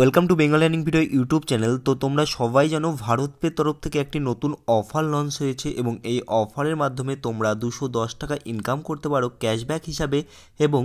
welcome to Bengal learning video YouTube channel তো তোমরা সবাই জানো ভারত পে তরফ থেকে একটি নতুন অফার লঞ্চ হয়েছে এবং এই অফারের মাধ্যমে তোমরা দুশো দশ টাকা ইনকাম করতে পারো ক্যাশব্যাক হিসাবে এবং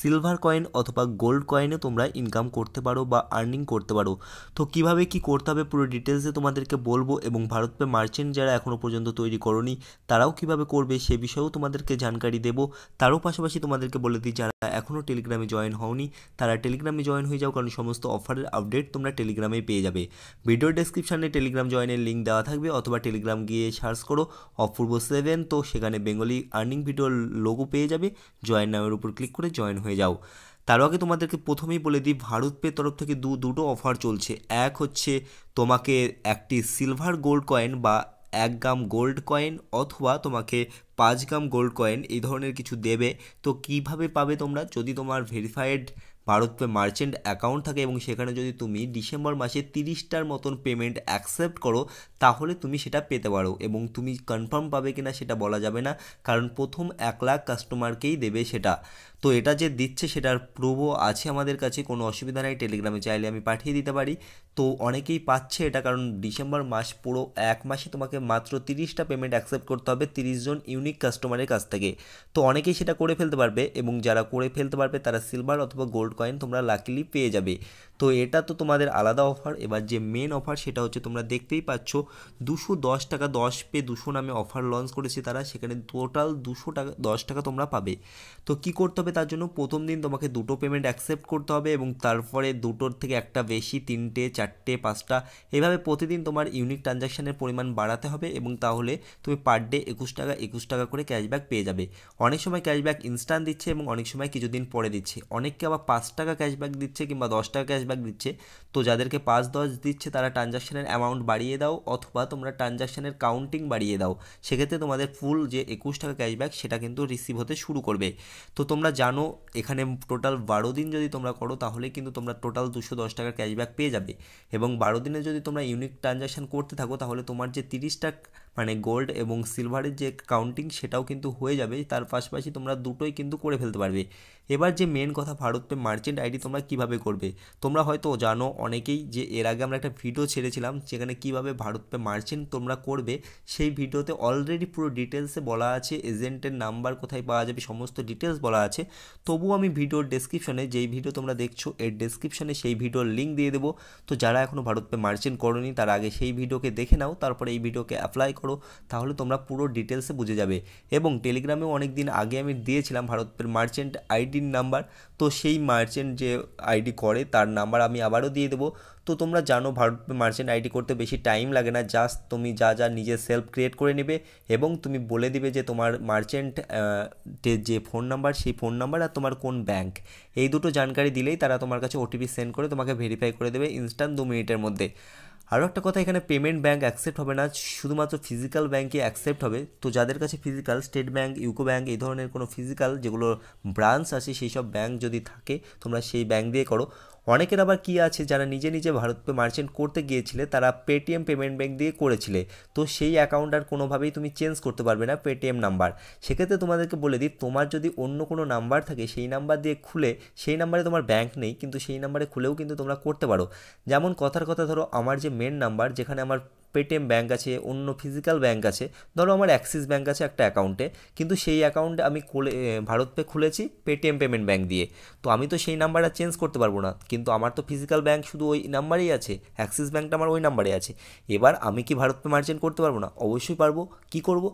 সিলভার কয়েন অথবা গোল্ড কয়েনে তোমরা ইনকাম করতে পারো বা আর্নিং করতে পারো তো কিভাবে কি করতে হবে পুরো ডিটেলসে তোমাদেরকে বলবো এবং ভারত পে মার্চেন্ট যারা এখনও পর্যন্ত তৈরি করনি তারাও কিভাবে করবে সে বিষয়েও তোমাদেরকে জানকারি দেবো তারও পাশাপাশি তোমাদেরকে বলে দিই যারা এখনও টেলিগ্রামে জয়েন হওনি তারা টেলিগ্রামে জয়েন হয়ে যাও কারণ সমস্ত অফারের আপডেট তোমরা টেলিগ্রামে পেয়ে যাবে ভিডিও ডেসক্রিপশানে টেলিগ্রাম জয়েনের লিঙ্ক দেওয়া থাকবে অথবা টেলিগ্রাম গিয়ে সার্চ করো অপূর্ব সেভেন তো সেখানে বেঙ্গলি আর্নিং ভিডিওর লোগো পেয়ে যাবে জয়েন নামের উপর ক্লিক করে জয়েন চ্যাম্পিয়ন হয়ে যাও তার আগে তোমাদেরকে প্রথমেই বলে দিই ভারত পে তরফ থেকে দু দুটো অফার চলছে এক হচ্ছে তোমাকে একটি সিলভার গোল্ড কয়েন বা এক গ্রাম গোল্ড কয়েন অথবা তোমাকে পাঁচ গ্রাম গোল্ড কয়েন এই ধরনের কিছু দেবে তো কিভাবে পাবে তোমরা যদি তোমার verified Bharat Pe merchant account থাকে এবং সেখানে যদি তুমি ডিসেম্বর মাসে তিরিশটার মতন পেমেন্ট অ্যাকসেপ্ট করো তাহলে তুমি সেটা পেতে পারো এবং তুমি কনফার্ম পাবে কিনা সেটা বলা যাবে না কারণ প্রথম এক লাখ কাস্টমারকেই দেবে সেটা তো এটা যে দিচ্ছে সেটার প্রুভও আছে আমাদের কাছে কোনো অসুবিধা নেই টেলিগ্রামে চাইলে আমি পাঠিয়ে দিতে পারি তো অনেকেই পাচ্ছে এটা কারণ ডিসেম্বর মাস পুরো এক মাসে তোমাকে মাত্র তিরিশটা পেমেন্ট অ্যাকসেপ্ট করতে হবে তিরিশ জন ইউনিক কাস্টমারের কাছ থেকে তো অনেকেই সেটা করে ফেলতে পারবে এবং যারা করে ফেলতে পারবে তারা সিলভার অথবা গোল্ড কয়েন তোমরা লাকিলি পেয়ে যাবে তো এটা তো তোমাদের আলাদা অফার এবার যে মেন অফার সেটা হচ্ছে তোমরা দেখতেই পাচ্ছ দুশো দশ টাকা দশ পে দুশো নামে অফার লঞ্চ করেছে তারা সেখানে টোটাল দুশো টাকা দশ টাকা তোমরা পাবে তো কি করতে হবে তার জন্য প্রথম দিন তোমাকে দুটো পেমেন্ট অ্যাকসেপ্ট করতে হবে এবং তারপরে দুটোর থেকে একটা বেশি তিনটে চারটে পাঁচটা এভাবে প্রতিদিন তোমার ইউনিক ট্রানজ্যাকশানের পরিমাণ বাড়াতে হবে এবং তাহলে তুমি পার ডে একুশ টাকা একুশ টাকা করে ক্যাশব্যাক পেয়ে যাবে অনেক সময় ক্যাশব্যাক ইনস্ট্যান্ট দিচ্ছে এবং অনেক সময় কিছুদিন পরে দিচ্ছে অনেককে আবার পাঁচ টাকা ক্যাশব্যাক দিচ্ছে কিংবা দশ টাকা ক্যাশব্যাক দিচ্ছে তো যাদেরকে পাঁচ দশ দিচ্ছে তারা ট্রানজাকশানের অ্যামাউন্ট বাড়িয়ে দাও অথবা তোমরা ট্রানজাকশানের কাউন্টিং বাড়িয়ে দাও সেক্ষেত্রে তোমাদের ফুল যে একুশ টাকা ক্যাশব্যাক সেটা কিন্তু রিসিভ হতে শুরু করবে তো তোমরা জানো এখানে টোটাল বারো দিন যদি তোমরা করো তাহলে কিন্তু তোমরা টোটাল দুশো দশ টাকার ক্যাশব্যাক পেয়ে যাবে এবং বারো দিনে যদি তোমরা ইউনিক ট্রানজাকশান করতে থাকো তাহলে তোমার যে তিরিশটা মানে গোল্ড এবং সিলভারের যে কাউন্টিং সেটাও কিন্তু হয়ে যাবে তার পাশাপাশি তোমরা দুটোই কিন্তু করে ফেলতে পারবে এবার যে মেন কথা ভারত পে মার্চেন্ট আইডি তোমরা কিভাবে করবে তোমরা হয়তো জানো অনেকেই যে এর আগে আমরা একটা ভিডিও ছেড়েছিলাম যেখানে কিভাবে ভারত পে মার্চেন্ট তোমরা করবে সেই ভিডিওতে অলরেডি পুরো ডিটেলসে বলা আছে এজেন্টের নাম্বার কোথায় পাওয়া যাবে সমস্ত ডিটেলস বলা আছে তবুও আমি ভিডিওর ডেসক্রিপশনে যেই ভিডিও তোমরা দেখছো এর ডেসক্রিপশনে সেই ভিডিওর লিঙ্ক দিয়ে দেবো তো যারা এখনও ভারত পে মার্চেন্ট করনি তার আগে সেই ভিডিওকে দেখে নাও তারপরে এই ভিডিওকে অ্যাপ্লাই করো করো তাহলে তোমরা পুরো ডিটেলসে বুঝে যাবে এবং টেলিগ্রামেও অনেক দিন আগে আমি দিয়েছিলাম ভারতের মার্চেন্ট আইডির নাম্বার তো সেই মার্চেন্ট যে আইডি করে তার নাম্বার আমি আবারও দিয়ে দেবো তো তোমরা জানো ভারত মার্চেন্ট আইডি করতে বেশি টাইম লাগে না জাস্ট তুমি যা যা নিজে সেলফ ক্রিয়েট করে নেবে এবং তুমি বলে দিবে যে তোমার মার্চেন্ট যে ফোন নাম্বার সেই ফোন নাম্বার আর তোমার কোন ব্যাংক এই দুটো জানকারি দিলেই তারা তোমার কাছে ওটিপি সেন্ড করে তোমাকে ভেরিফাই করে দেবে ইনস্ট্যান্ট দু মিনিটের মধ্যে আরও একটা কথা এখানে পেমেন্ট ব্যাঙ্ক অ্যাকসেপ্ট হবে না শুধুমাত্র ফিজিক্যাল ব্যাঙ্কে অ্যাকসেপ্ট হবে তো যাদের কাছে physical state bank UCO bank এই ধরনের কোনো ফিজিক্যাল যেগুলো ব্রাঞ্চ আছে সেই সব ব্যাঙ্ক যদি থাকে তোমরা সেই ব্যাঙ্ক দিয়ে করো অনেকের আবার কি আছে যারা নিজে নিজে ভারত পে মার্চেন্ট করতে গিয়েছিলে তারা পেটিএম পেমেন্ট ব্যাঙ্ক দিয়ে করেছিলে তো সেই অ্যাকাউন্ট আর কোনোভাবেই তুমি চেঞ্জ করতে পারবে না পেটিএম নাম্বার সেক্ষেত্রে তোমাদেরকে বলে দিই তোমার যদি অন্য কোনো নাম্বার থাকে সেই নাম্বার দিয়ে খুলে সেই নাম্বারে তোমার ব্যাংক নেই কিন্তু সেই নাম্বারে খুলেও কিন্তু তোমরা করতে পারো যেমন কথার কথা ধরো আমার যে মেন নাম্বার যেখানে আমার পেটিএম ব্যাঙ্ক আছে অন্য ফিজিক্যাল ব্যাঙ্ক আছে ধরো আমার অ্যাক্সিস ব্যাঙ্ক আছে একটা অ্যাকাউন্টে কিন্তু সেই অ্যাকাউন্টে আমি খুলে ভারত পে খুলেছি পেটিএম পেমেন্ট ব্যাঙ্ক দিয়ে তো আমি তো সেই নাম্বারটা চেঞ্জ করতে পারবো না কিন্তু আমার তো ফিজিক্যাল ব্যাঙ্ক শুধু ওই নাম্বারেই আছে অ্যাক্সিস ব্যাঙ্কটা আমার ওই নাম্বারে আছে এবার আমি কি ভারত পে মার্চেন্ট করতে পারবো না অবশ্যই পারবো কি করব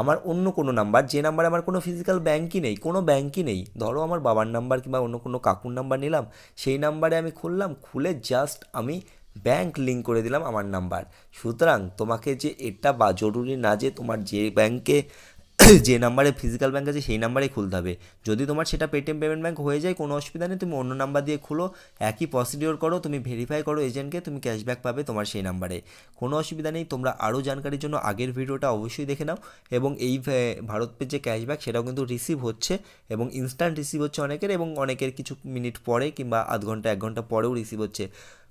আমার অন্য কোনো নাম্বার যে নাম্বারে আমার কোনো ফিজিক্যাল ব্যাঙ্কই নেই কোনো ব্যাঙ্কই নেই ধরো আমার বাবার নাম্বার কিংবা অন্য কোনো কাকুর নাম্বার নিলাম সেই নাম্বারে আমি খুললাম খুলে জাস্ট আমি ব্যাংক লিঙ্ক করে দিলাম আমার নাম্বার সুতরাং তোমাকে যে এটা বা জরুরি না যে তোমার যে ব্যাংকে যে নাম্বারে ফিজিক্যাল ব্যাঙ্ক আছে সেই নাম্বারে খুলতে হবে যদি তোমার সেটা পেটিএম পেমেন্ট ব্যাঙ্ক হয়ে যায় কোনো অসুবিধা নেই তুমি অন্য নাম্বার দিয়ে খুলো একই প্রসিডিওর করো তুমি ভেরিফাই করো এজেন্টকে তুমি ক্যাশব্যাক পাবে তোমার সেই নাম্বারে কোনো অসুবিধা নেই তোমরা আরও জানকারির জন্য আগের ভিডিওটা অবশ্যই দেখে নাও এবং এই ভারত পে যে ক্যাশব্যাক সেটাও কিন্তু রিসিভ হচ্ছে এবং ইনস্ট্যান্ট রিসিভ হচ্ছে অনেকের এবং অনেকের কিছু মিনিট পরে কিংবা আধ ঘন্টা এক ঘন্টা পরেও রিসিভ হচ্ছে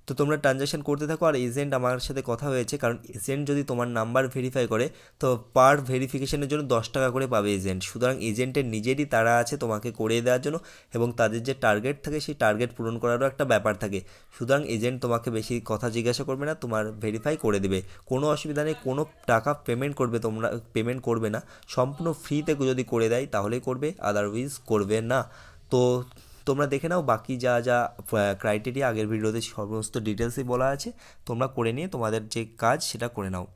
তো তোমরা ট্রানজ্যাকশান করতে থাকো আর এজেন্ট আমার সাথে কথা হয়েছে কারণ এজেন্ট যদি তোমার নাম্বার ভেরিফাই করে তো পার ভেরিফিকেশনের জন্য দশ টাকা করে পাবে এজেন্ট সুতরাং এজেন্টের নিজেরই তারা আছে তোমাকে করে দেওয়ার জন্য এবং তাদের যে টার্গেট থাকে সেই টার্গেট পূরণ করারও একটা ব্যাপার থাকে সুতরাং এজেন্ট তোমাকে বেশি কথা জিজ্ঞাসা করবে না তোমার ভেরিফাই করে দেবে কোনো অসুবিধা নেই কোনো টাকা পেমেন্ট করবে তোমরা পেমেন্ট করবে না সম্পূর্ণ ফ্রিতে যদি করে দেয় তাহলেই করবে আদারওয়াইজ করবে না তো তোমরা দেখে নাও বাকি যা যা ক্রাইটেরিয়া আগের ভিডিওতে সমস্ত ডিটেলসই বলা আছে তোমরা করে নিয়ে তোমাদের যে কাজ সেটা করে নাও